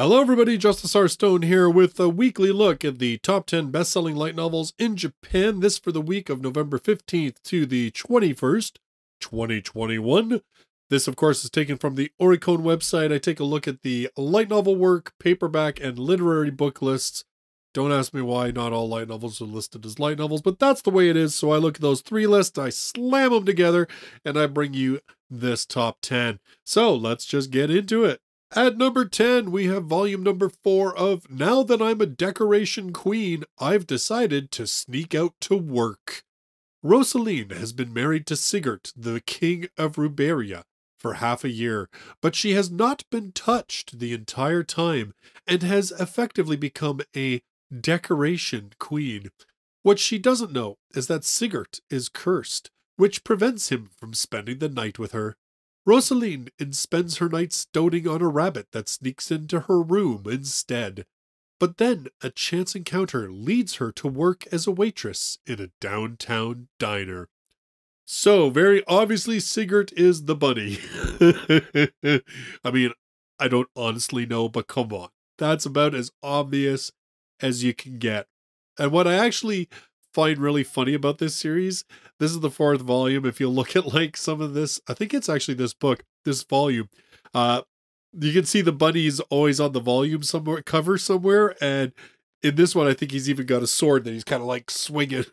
Hello, everybody. Justice R. Stone here with a weekly look at the top 10 best selling light novels in Japan. This for the week of November 15th to the 21st, 2021. This, of course, is taken from the Oricon website. I take a look at the light novel work, paperback, and literary book lists. Don't ask me why not all light novels are listed as light novels, but that's the way it is. So I look at those three lists, I slam them together, and I bring you this top 10. So let's just get into it. At number 10, we have volume number 4 of Now That I'm a Decoration Queen, I've Decided to Sneak Out to Work. Rosaline has been married to Sigurd, the King of Ruberia, for half a year, but she has not been touched the entire time and has effectively become a decoration queen. What she doesn't know is that Sigurd is cursed, which prevents him from spending the night with her. Rosaline and spends her nights doting on a rabbit that sneaks into her room instead. But then a chance encounter leads her to work as a waitress in a downtown diner. So, very obviously, Sigurd is the bunny. I mean, I don't honestly know, but come on. That's about as obvious as you can get. And what I actually find really funny about this series. This is the fourth volume. If you look at like some of this, I think it's actually this book, this volume. Uh, you can see the bunny is always on the volume somewhere cover somewhere, and in this one, I think he's even got a sword that he's kind of like swinging.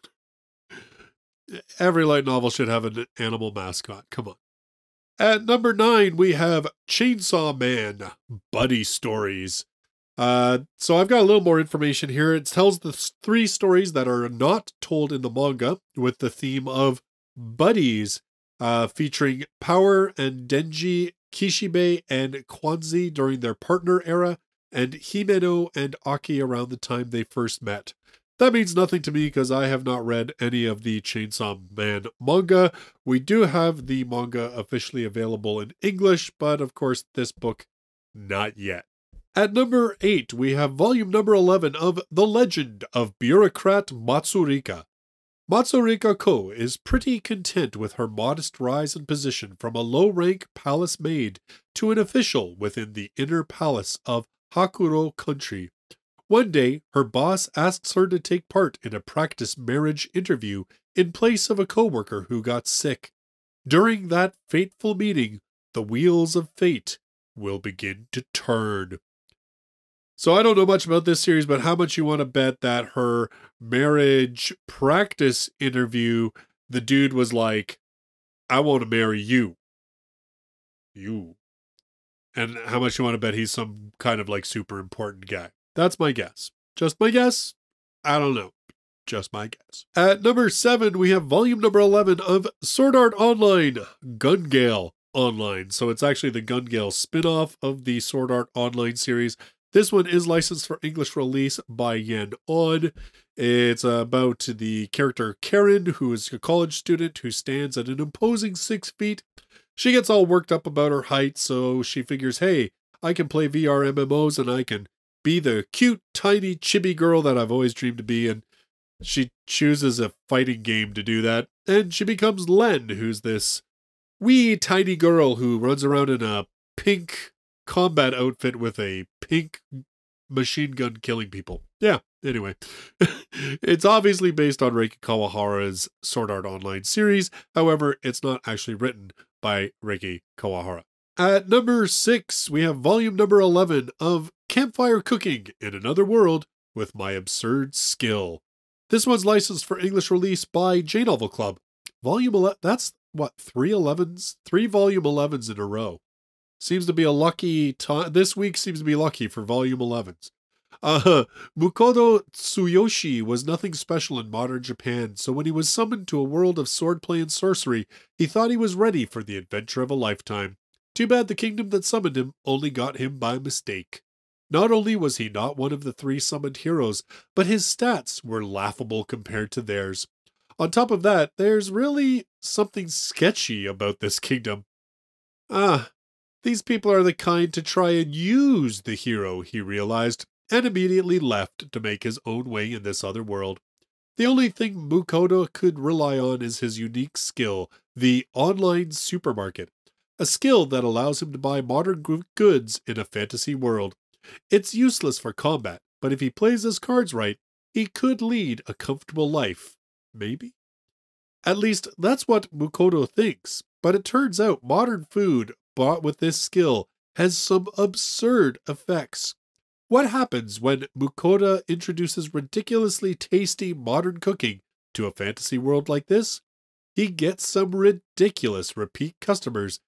Every light novel should have an animal mascot. Come on. At number nine, we have Chainsaw Man Buddy Stories. Uh, so I've got a little more information here. It tells the three stories that are not told in the manga with the theme of buddies, uh, featuring Power and Denji, Kishibe and Kwanzi during their partner era, and Himeno and Aki around the time they first met. That means nothing to me because I have not read any of the Chainsaw Man manga. We do have the manga officially available in English, but of course, this book, not yet. At number 8, we have volume number 11 of The Legend of Bureaucrat Matsurika. Matsurika Ko is pretty content with her modest rise in position from a low rank palace maid to an official within the inner palace of Hakuro country. One day, her boss asks her to take part in a practice marriage interview in place of a coworker who got sick. During that fateful meeting, the wheels of fate will begin to turn. So I don't know much about this series, but how much you want to bet that her marriage practice interview, the dude was like, I want to marry you. You. And how much you want to bet he's some kind of like super important guy. That's my guess. Just my guess? I don't know. Just my guess. At number seven, we have volume number 11 of Sword Art Online, Gun Gale Online. So it's actually the Gun Gale spin off of the Sword Art Online series. This one is licensed for English release by Yen On. It's about the character Karen, who is a college student who stands at an imposing six feet. She gets all worked up about her height, so she figures, hey, I can play VR MMOs and I can be the cute, tiny, chibi girl that I've always dreamed to be. And she chooses a fighting game to do that. And she becomes Len, who's this wee, tiny girl who runs around in a pink combat outfit with a pink machine gun killing people. Yeah, anyway. it's obviously based on Reiki Kawahara's Sword Art Online series. However, it's not actually written by Reiki Kawahara. At number six, we have volume number 11 of Campfire Cooking in Another World with My Absurd Skill. This one's licensed for English release by J Novel Club. Volume 11, that's what, three 11s? Three volume 11s in a row. Seems to be a lucky time. This week seems to be lucky for Volume 11s. Uh, Mukoto Tsuyoshi was nothing special in modern Japan, so when he was summoned to a world of swordplay and sorcery, he thought he was ready for the adventure of a lifetime. Too bad the kingdom that summoned him only got him by mistake. Not only was he not one of the three summoned heroes, but his stats were laughable compared to theirs. On top of that, there's really something sketchy about this kingdom. Ah, these people are the kind to try and use the hero, he realized, and immediately left to make his own way in this other world. The only thing Mukoda could rely on is his unique skill, the online supermarket, a skill that allows him to buy modern goods in a fantasy world. It's useless for combat, but if he plays his cards right, he could lead a comfortable life. Maybe? At least that's what Mukoto thinks, but it turns out modern food, bought with this skill has some absurd effects. What happens when Mukoda introduces ridiculously tasty modern cooking to a fantasy world like this? He gets some ridiculous repeat customers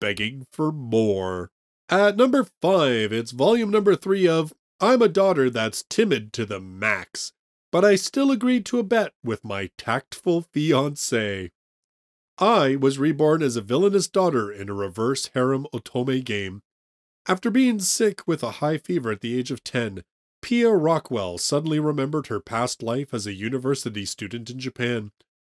begging for more. At number 5, it's volume number 3 of I'm a Daughter That's Timid to the Max, but I still agreed to a bet with my tactful fiance. I was reborn as a villainous daughter in a reverse harem otome game. After being sick with a high fever at the age of 10, Pia Rockwell suddenly remembered her past life as a university student in Japan.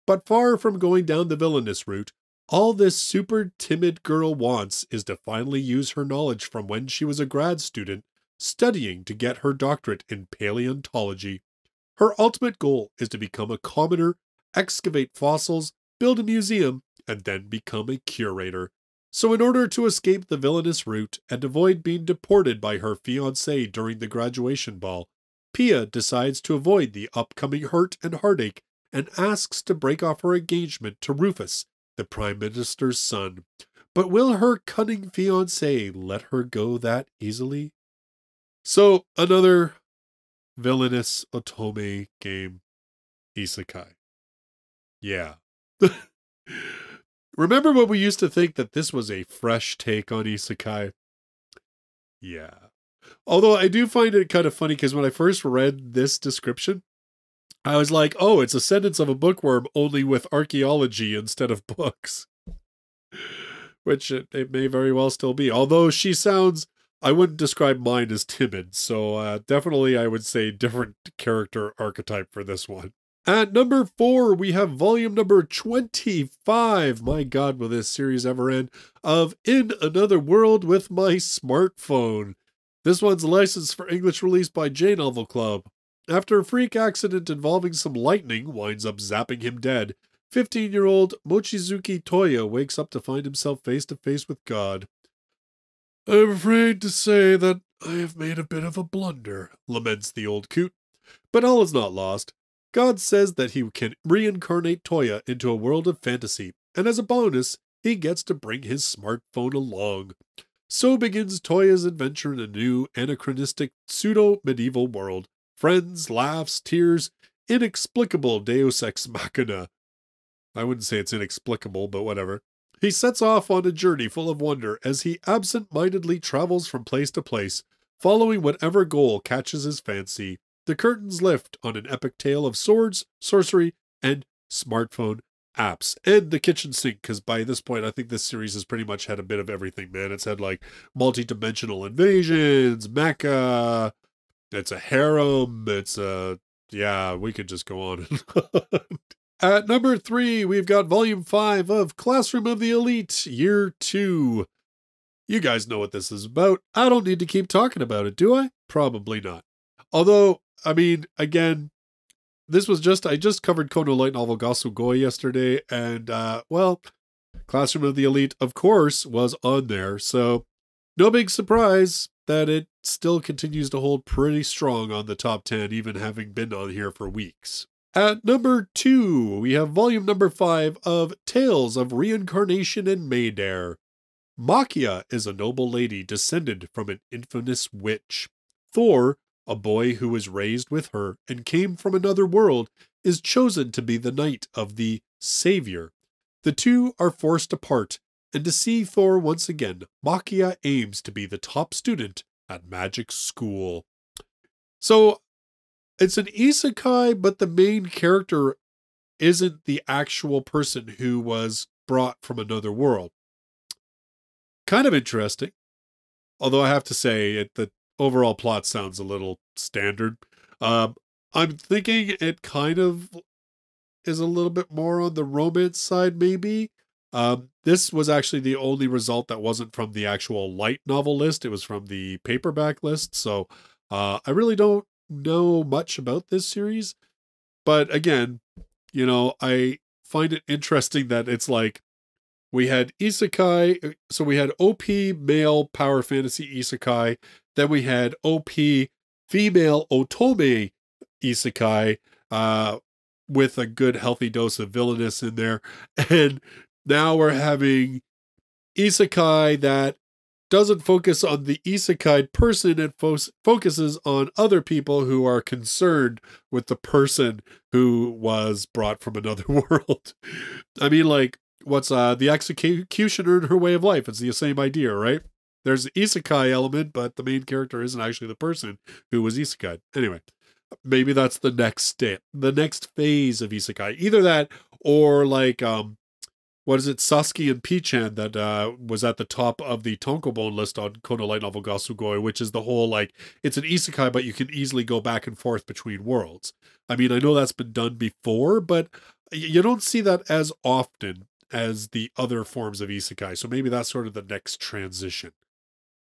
But far from going down the villainous route, all this super timid girl wants is to finally use her knowledge from when she was a grad student studying to get her doctorate in paleontology. Her ultimate goal is to become a commoner, excavate fossils, build a museum, and then become a curator. So, in order to escape the villainous route and avoid being deported by her fiance during the graduation ball, Pia decides to avoid the upcoming hurt and heartache and asks to break off her engagement to Rufus, the Prime Minister's son. But will her cunning fiance let her go that easily? So, another villainous Otome game, Isekai. Yeah, Remember when we used to think that this was a fresh take on isekai? Yeah. Although I do find it kind of funny because when I first read this description, I was like, oh, it's a sentence of a Bookworm only with archaeology instead of books. Which it, it, may very well still be. Although she sounds, I wouldn't describe mine as timid. So uh, definitely I would say different character archetype for this one. At number four, we have volume number 25. My God, will this series ever end? Of In Another World with My Smartphone. This one's licensed for English release by J Novel Club. After a freak accident involving some lightning winds up zapping him dead, 15 year old Mochizuki Toya wakes up to find himself face to face with God. I'm afraid to say that I have made a bit of a blunder, laments the old coot. But all is not lost. God says that he can reincarnate Toya into a world of fantasy, and as a bonus, he gets to bring his smartphone along. So begins Toya's adventure in a new, anachronistic, pseudo medieval world. Friends, laughs, tears, inexplicable deus ex machina. I wouldn't say it's inexplicable, but whatever. He sets off on a journey full of wonder as he absent mindedly travels from place to place, following whatever goal catches his fancy the curtains lift on an epic tale of swords, sorcery, and smartphone apps and the kitchen sink because by this point i think this series has pretty much had a bit of everything man it's had like multi-dimensional invasions mecha it's a harem it's a yeah we could just go on at number three we've got volume five of classroom of the elite year two you guys know what this is about i don't need to keep talking about it do i probably not although I mean, again, this was just I just covered Kono Light Novel Gasu Goi yesterday, and uh, well, Classroom of the Elite, of course, was on there, so no big surprise that it still continues to hold pretty strong on the top ten, even having been on here for weeks. At number two, we have volume number five of Tales of Reincarnation and Maydair. Machia is a noble lady descended from an infamous witch. Thor a boy who was raised with her and came from another world is chosen to be the knight of the Savior. The two are forced apart, and to see Thor once again, Makia aims to be the top student at magic school. So it's an isekai, but the main character isn't the actual person who was brought from another world. Kind of interesting. Although I have to say, at the overall plot sounds a little standard. Um, I'm thinking it kind of is a little bit more on the romance side, maybe. Um, this was actually the only result that wasn't from the actual light novel list. It was from the paperback list. So uh, I really don't know much about this series. But again, you know, I find it interesting that it's like we had isekai. Uh, so we had OP male power fantasy isekai. Then we had OP female Otome isekai uh, with a good healthy dose of villainous in there. And now we're having isekai that doesn't focus on the isekai person and fo focuses on other people who are concerned with the person who was brought from another world. I mean, like, what's uh, the executioner in her way of life? It's the same idea, right? There's an isekai element, but the main character isn't actually the person who was isekai. Anyway, maybe that's the next step, the next phase of isekai. Either that or like um what is it, Sasuke and Pichan that uh, was at the top of the Tonkobon list on Kono Light Novel Gasugoi, which is the whole like it's an isekai, but you can easily go back and forth between worlds. I mean, I know that's been done before, but you don't see that as often as the other forms of isekai. So maybe that's sort of the next transition.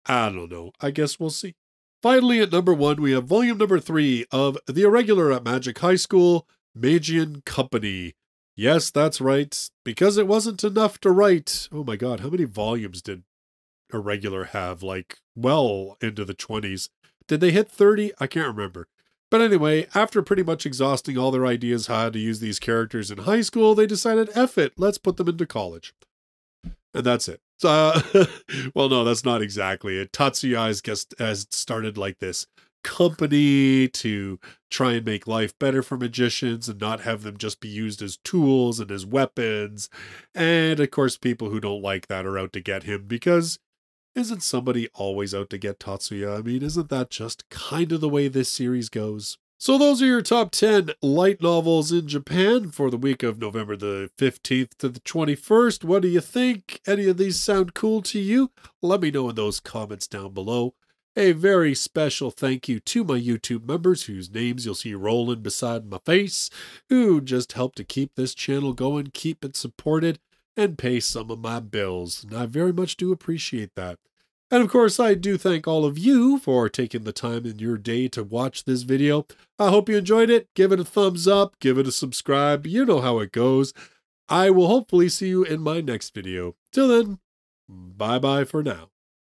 I don't know. I guess we'll see. Finally, at number one, we have volume number three of The Irregular at Magic High School, Magian Company. Yes, that's right. Because it wasn't enough to write. Oh my god, how many volumes did Irregular have? Like, well into the 20s. Did they hit 30? I can't remember. But anyway, after pretty much exhausting all their ideas how to use these characters in high school, they decided, F it, let's put them into college. And that's it. So, uh, well, no, that's not exactly it. Tatsuya has, has started like this company to try and make life better for magicians and not have them just be used as tools and as weapons. And of course, people who don't like that are out to get him because isn't somebody always out to get Tatsuya? I mean, isn't that just kind of the way this series goes? So those are your top 10 light novels in Japan for the week of November the 15th to the 21st. What do you think? Any of these sound cool to you? Let me know in those comments down below. A very special thank you to my YouTube members whose names you'll see rolling beside my face, who just help to keep this channel going, keep it supported, and pay some of my bills. And I very much do appreciate that. And of course, I do thank all of you for taking the time in your day to watch this video. I hope you enjoyed it. Give it a thumbs up, give it a subscribe. You know how it goes. I will hopefully see you in my next video. Till then, bye-bye for now.